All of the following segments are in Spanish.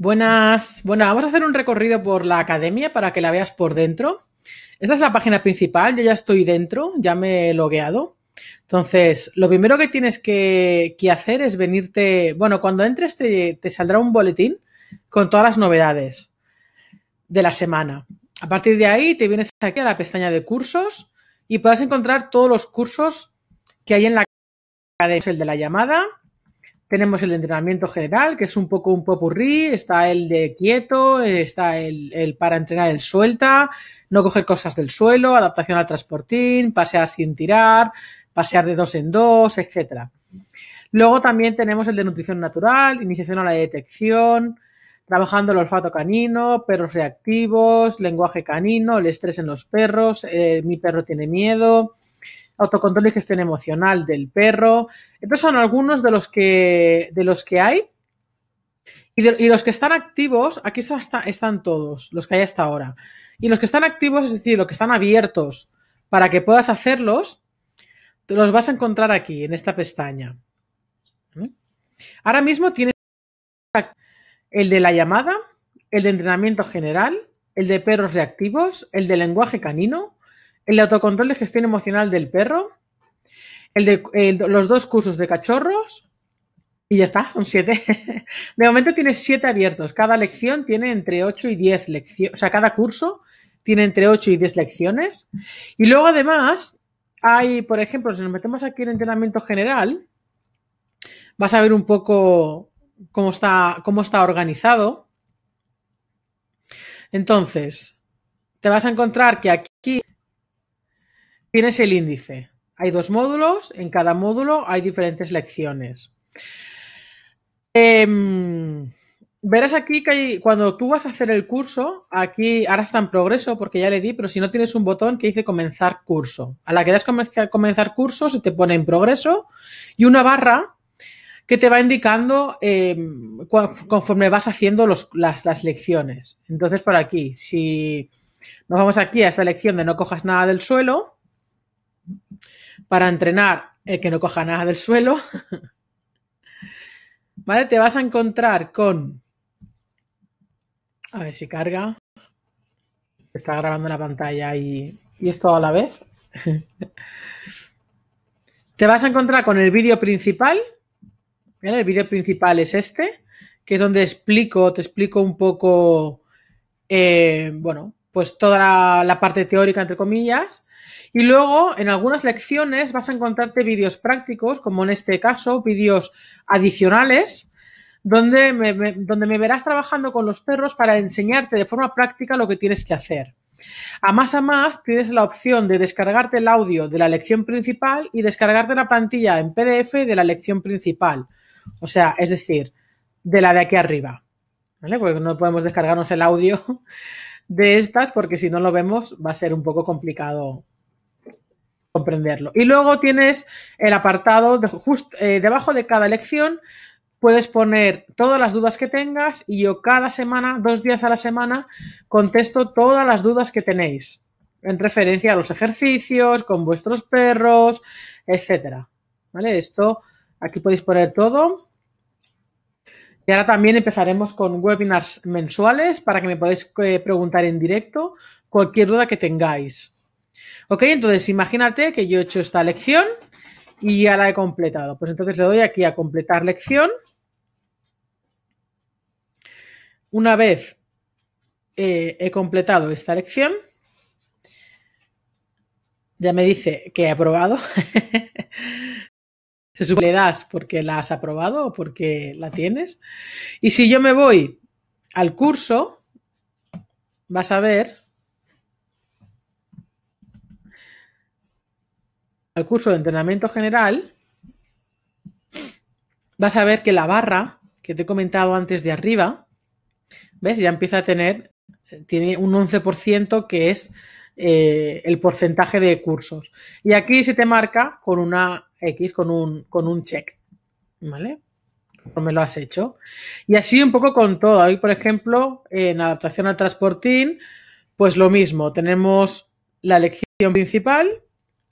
Buenas. Bueno, vamos a hacer un recorrido por la academia para que la veas por dentro. Esta es la página principal, yo ya estoy dentro, ya me he logueado. Entonces, lo primero que tienes que, hacer es venirte, bueno, cuando entres te, saldrá un boletín con todas las novedades de la semana. A partir de ahí te vienes aquí a la pestaña de cursos y podrás encontrar todos los cursos que hay en la academia, el de la llamada, tenemos el entrenamiento general, que es un poco un popurrí, está el de quieto, está el, el para entrenar el suelta, no coger cosas del suelo, adaptación al transportín, pasear sin tirar, pasear de dos en dos, etcétera. Luego también tenemos el de nutrición natural, iniciación a la detección, trabajando el olfato canino, perros reactivos, lenguaje canino, el estrés en los perros, eh, mi perro tiene miedo, autocontrol y gestión emocional del perro. Estos eh, son algunos de los que, de los que hay. Y, los que están activos, aquí están todos, los que hay hasta ahora. Y los que están activos, es decir, los que están abiertos para que puedas hacerlos, los vas a encontrar aquí, en esta pestaña. ¿Mm? Ahora mismo tienes el de la llamada, el de entrenamiento general, el de perros reactivos, el de lenguaje canino, el autocontrol de gestión emocional del perro, el de, los dos cursos de cachorros y ya está, son siete. De momento tienes siete abiertos. Cada lección tiene entre 8 y 10 lecciones, o sea, cada curso tiene entre ocho y 10 lecciones. Y luego además hay, por ejemplo, si nos metemos aquí en entrenamiento general, vas a ver un poco cómo está, cómo está organizado. Entonces, te vas a encontrar que aquí Tienes el índice. Hay dos módulos, en cada módulo hay diferentes lecciones. Em, verás aquí que cuando tú vas a hacer el curso, aquí ahora está en progreso porque ya le di, pero si no tienes un botón que dice comenzar curso. A la que das comenzar, comenzar curso se te pone en progreso y una barra que te va indicando em, conforme vas haciendo las, las lecciones. Entonces, por aquí, si nos vamos aquí a esta lección de no cojas nada del suelo, para entrenar el eh, que no coja nada del suelo, ¿vale? Te vas a encontrar con... A ver si carga. Está grabando la pantalla y, y es todo a la vez. Te vas a encontrar con el vídeo principal. El vídeo principal es este, que es donde explico, te explico un poco, eh, bueno, pues toda la, parte teórica, entre comillas. Y luego, en algunas lecciones vas a encontrarte vídeos prácticos, como en este caso, vídeos adicionales, donde me, verás trabajando con los perros para enseñarte de forma práctica lo que tienes que hacer. A más a más, tienes la opción de descargarte el audio de la lección principal y descargarte la plantilla en PDF de la lección principal. O sea, es decir, de la de aquí arriba. Porque no podemos descargarnos el audio de estas porque si no lo vemos va a ser un poco complicado y luego tienes el apartado justo eh, debajo de cada lección. Puedes poner todas las dudas que tengas y yo cada semana, dos días a la semana, contesto todas las dudas que tenéis en referencia a los ejercicios, con vuestros perros, etcétera. ¿Vale? Esto aquí podéis poner todo. Y ahora también empezaremos con webinars mensuales para que me podáis eh, preguntar en directo cualquier duda que tengáis. Ok, entonces imagínate que yo he hecho esta lección y ya la he completado. Pues entonces le doy aquí a completar lección. Una vez eh, he completado esta lección, ya me dice que he aprobado. Se supone le das porque la has aprobado o porque la tienes. Y si yo me voy al curso, vas a ver al curso de entrenamiento general, vas a ver que la barra que te he comentado antes de arriba, ¿ves? Ya empieza a tener, tiene un 11% que es eh, el porcentaje de cursos. Y aquí se te marca con una X, con un, con un check, ¿vale? No me lo has hecho. Y así un poco con todo. Hoy, por ejemplo, en adaptación al transportín, pues lo mismo. Tenemos la lección principal,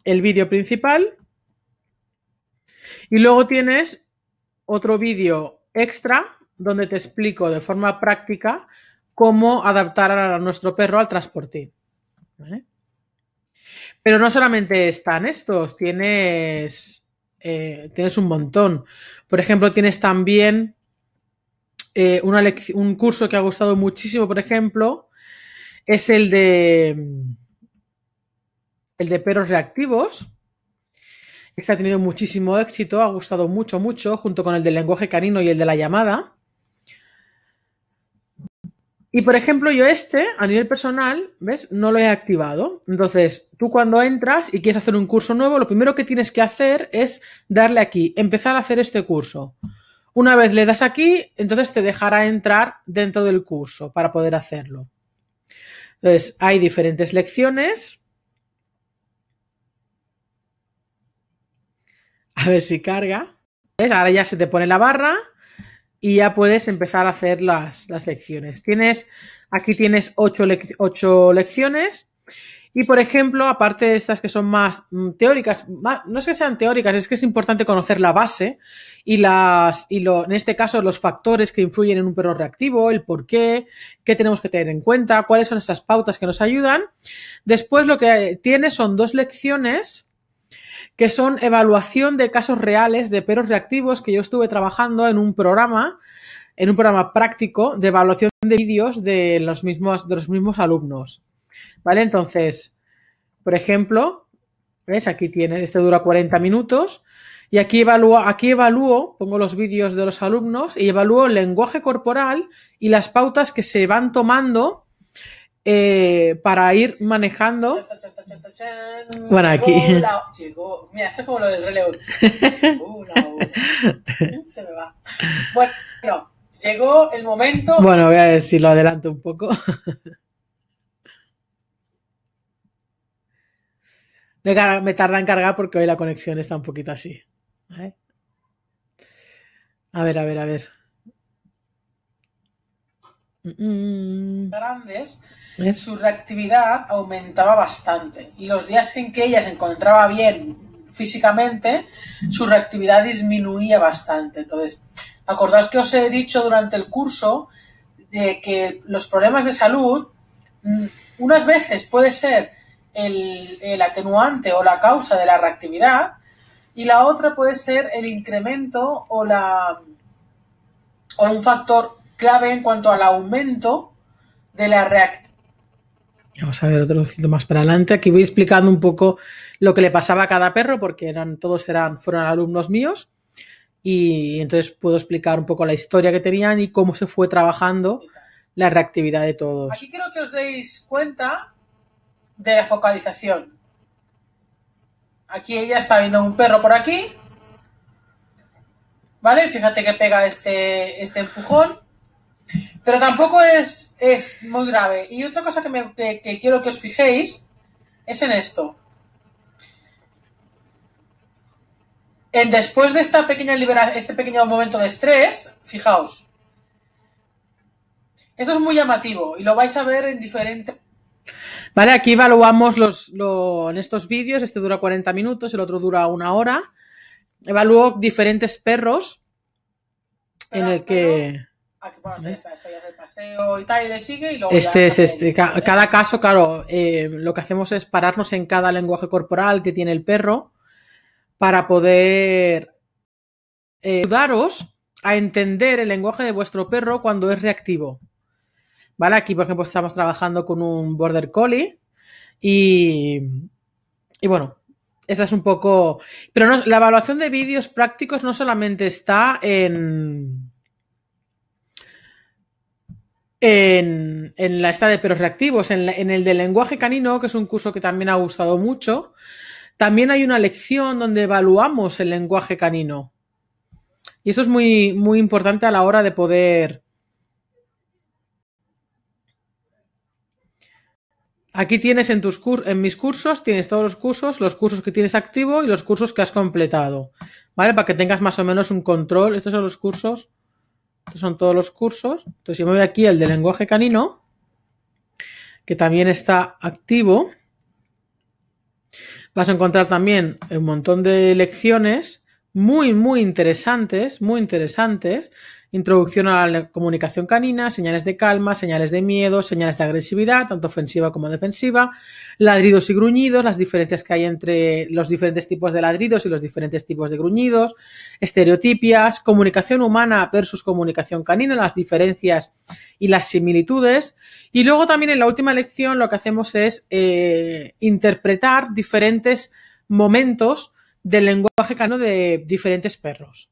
el vídeo principal y luego tienes otro vídeo extra donde te explico de forma práctica cómo adaptar a nuestro perro al transportín. Pero no solamente están estos, tienes, eh, tienes un montón. Por ejemplo, tienes también eh, un curso que ha gustado muchísimo, por ejemplo, es el de el de perros reactivos. Este ha tenido muchísimo éxito, ha gustado mucho, mucho, junto con el del lenguaje canino y el de la llamada. Y por ejemplo, yo este, a nivel personal, ¿ves? No lo he activado. Entonces, tú cuando entras y quieres hacer un curso nuevo, lo primero que tienes que hacer es darle aquí, empezar a hacer este curso. Una vez le das aquí, entonces te dejará entrar dentro del curso para poder hacerlo. Entonces, hay diferentes lecciones A ver si carga. ¿Ves? Ahora ya se te pone la barra y ya puedes empezar a hacer las, las lecciones. Tienes, aquí tienes ocho lecciones. Y por ejemplo, aparte de estas que son más mm, teóricas, no es que sean teóricas, es que es importante conocer la base y las y lo, en este caso los factores que influyen en un perro reactivo, el por qué, qué tenemos que tener en cuenta, cuáles son esas pautas que nos ayudan. Después lo que eh, tiene son dos lecciones que son evaluación de casos reales de peros reactivos que yo estuve trabajando en un programa, en un programa práctico de evaluación de vídeos de los mismos, de los mismos alumnos. ¿Vale? Entonces, por ejemplo, ¿ves? Aquí tiene, este dura 40 minutos. Y aquí evalúo, aquí evalúo, pongo los vídeos de los alumnos y evalúo el lenguaje corporal y las pautas que se van tomando eh, para ir manejando. Bueno, aquí. Llegó mira, esto es como lo del relevo. Se va. Bueno, llegó el momento. Bueno, voy a decirlo adelante adelanto un poco. Me tarda en cargar porque hoy la conexión está un poquito así. A ver, a ver, a ver grandes, su reactividad aumentaba bastante y los días en que ella se encontraba bien físicamente, su reactividad disminuía bastante. Entonces, acordaos que os he dicho durante el curso de que los problemas de salud, mm, unas veces puede ser el, el atenuante o la causa de la reactividad y la otra puede ser el incremento o la o un factor clave en cuanto al aumento de la reactividad. Vamos a ver otro cito más para adelante. Aquí voy explicando un poco lo que le pasaba a cada perro, porque eran, todos eran, fueron alumnos míos. Y entonces puedo explicar un poco la historia que tenían y cómo se fue trabajando la reactividad de todos. Aquí quiero que os deis cuenta de la focalización. Aquí ella está viendo un perro por aquí. ¿Vale? Fíjate que pega este, este empujón. Pero tampoco es, muy grave. Y otra cosa que, quiero que os fijéis es en esto. En, después de esta pequeña este pequeño momento de estrés, fijaos. Esto es muy llamativo y lo vais a ver en diferentes Vale, aquí evaluamos en estos vídeos, este dura 40 minutos, el otro dura una hora. Evalúo diferentes perros en el que... ¿Eh? paseo y sigue y luego Este es este. cada caso, claro, eh, lo que hacemos es pararnos en cada lenguaje corporal que tiene el perro para poder eh, ayudaros a entender el lenguaje de vuestro perro cuando es reactivo. ¿Vale? Aquí, por ejemplo, estamos trabajando con un border collie y, y bueno, esa es un poco... Pero la evaluación de vídeos prácticos no solamente está en en, la esta de perros reactivos, en, el de lenguaje canino, que es un curso que también ha gustado mucho, también hay una lección donde evaluamos el lenguaje canino. Y esto es muy, muy importante a la hora de poder... Aquí tienes en, tus en mis cursos, tienes todos los cursos, los cursos que tienes activo y los cursos que has completado, ¿vale? Para que tengas más o menos un control. Estos son los cursos estos son todos los cursos. Entonces, si me voy aquí el de lenguaje canino, que también está activo, vas a encontrar también un montón de lecciones muy, muy interesantes, muy interesantes, Introducción a la comunicación canina, señales de calma, señales de miedo, señales de agresividad, tanto ofensiva como defensiva, ladridos y gruñidos, las diferencias que hay entre los diferentes tipos de ladridos y los diferentes tipos de gruñidos, estereotipias, comunicación humana versus comunicación canina, las diferencias y las similitudes. Y luego también en la última lección lo que hacemos es eh, interpretar diferentes momentos del lenguaje canino de diferentes perros.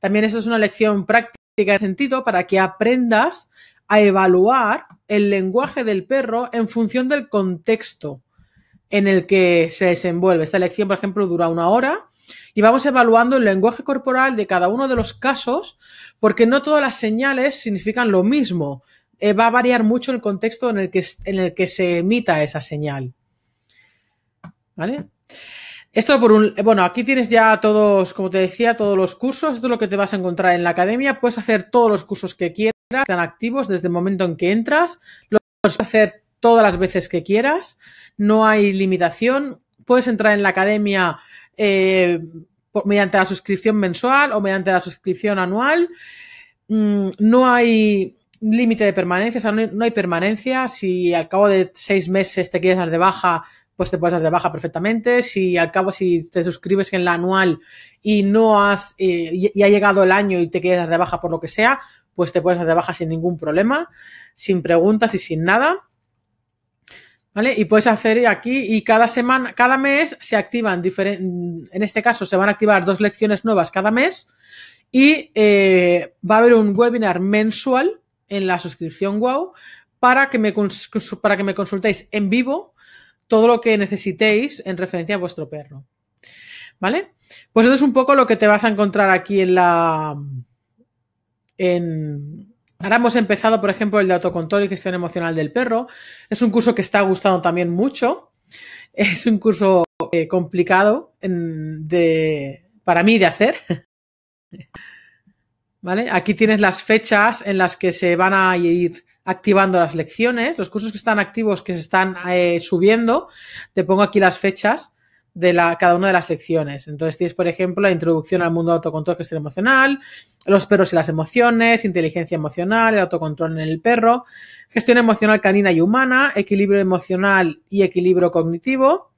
También eso es una lección práctica de sentido para que aprendas a evaluar el lenguaje del perro en función del contexto en el que se desenvuelve. Esta lección, por ejemplo, dura una hora y vamos evaluando el lenguaje corporal de cada uno de los casos porque no todas las señales significan lo mismo. Eh, va a variar mucho el contexto en el que, en el que se emita esa señal. ¿Vale? Esto por un... Bueno, aquí tienes ya todos, como te decía, todos los cursos. Esto es lo que te vas a encontrar en la academia. Puedes hacer todos los cursos que quieras, están activos desde el momento en que entras. Los puedes hacer todas las veces que quieras. No hay limitación. Puedes entrar en la academia eh, por, mediante la suscripción mensual o mediante la suscripción anual. Mm, no hay límite de permanencia, o sea, no hay, permanencia. Si al cabo de seis meses te quieres dar de baja, pues te puedes dar de baja perfectamente. Si al cabo, si te suscribes en la anual y no has, eh, y ha llegado el año y te quieres dar de baja por lo que sea, pues te puedes dar de baja sin ningún problema, sin preguntas y sin nada. ¿Vale? Y puedes hacer aquí y cada semana, cada mes se activan diferentes, en este caso se van a activar dos lecciones nuevas cada mes y eh, va a haber un webinar mensual en la suscripción WOW para que me, para que me consultéis en vivo todo lo que necesitéis en referencia a vuestro perro. ¿Vale? Pues eso es un poco lo que te vas a encontrar aquí en la. Ahora hemos empezado, por ejemplo, el de autocontrol y gestión emocional del perro. Es un curso que está gustando también mucho. Es un curso eh, complicado de, para mí de hacer. ¿Vale? Aquí tienes las fechas en las que se van a ir activando las lecciones, los cursos que están activos, que se están eh, subiendo, te pongo aquí las fechas de cada una de las lecciones. Entonces tienes, por ejemplo, la introducción al mundo de autocontrol, gestión emocional, los perros y las emociones, inteligencia emocional, el autocontrol en el perro, gestión emocional canina y humana, equilibrio emocional y equilibrio cognitivo.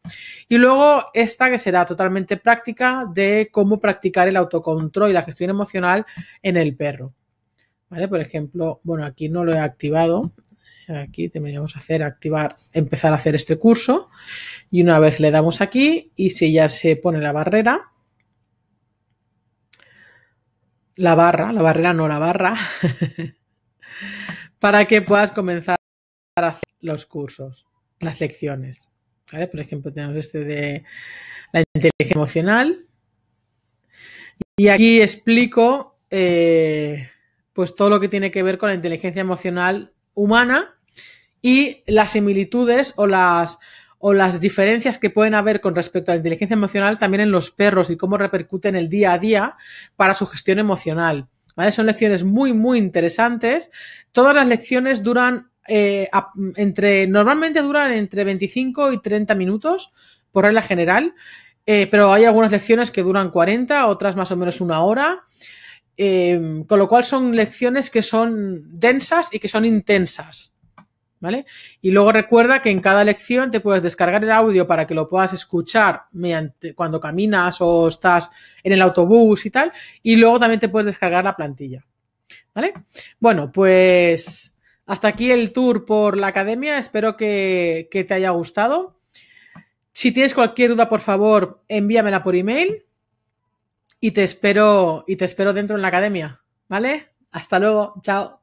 Y luego esta que será totalmente práctica de cómo practicar el autocontrol y la gestión emocional en el perro. ¿vale? Por ejemplo, bueno, aquí no lo he activado. Aquí a hacer activar, empezar a hacer este curso. Y una vez le damos aquí, y si ya se pone la barrera, la barra, la barrera no la barra, para que puedas comenzar a hacer los cursos, las lecciones. ¿vale? Por ejemplo, tenemos este de la inteligencia emocional. Y aquí explico eh, pues todo lo que tiene que ver con la inteligencia emocional humana y las similitudes o las, o las diferencias que pueden haber con respecto a la inteligencia emocional también en los perros y cómo repercuten el día a día para su gestión emocional. ¿vale? Son lecciones muy, muy interesantes. Todas las lecciones duran eh, entre, normalmente duran entre 25 y 30 minutos, por regla general, eh, pero hay algunas lecciones que duran 40, otras más o menos una hora. Em, con lo cual son lecciones que son densas y que son intensas. ¿Vale? Y luego recuerda que en cada lección te puedes descargar el audio para que lo puedas escuchar mediante, cuando caminas o estás en el autobús y tal. Y luego también te puedes descargar la plantilla. ¿Vale? Bueno, pues hasta aquí el tour por la academia. Espero que, que te haya gustado. Si tienes cualquier duda, por favor, envíamela por email y te espero y te espero dentro en la academia, ¿vale? Hasta luego, chao.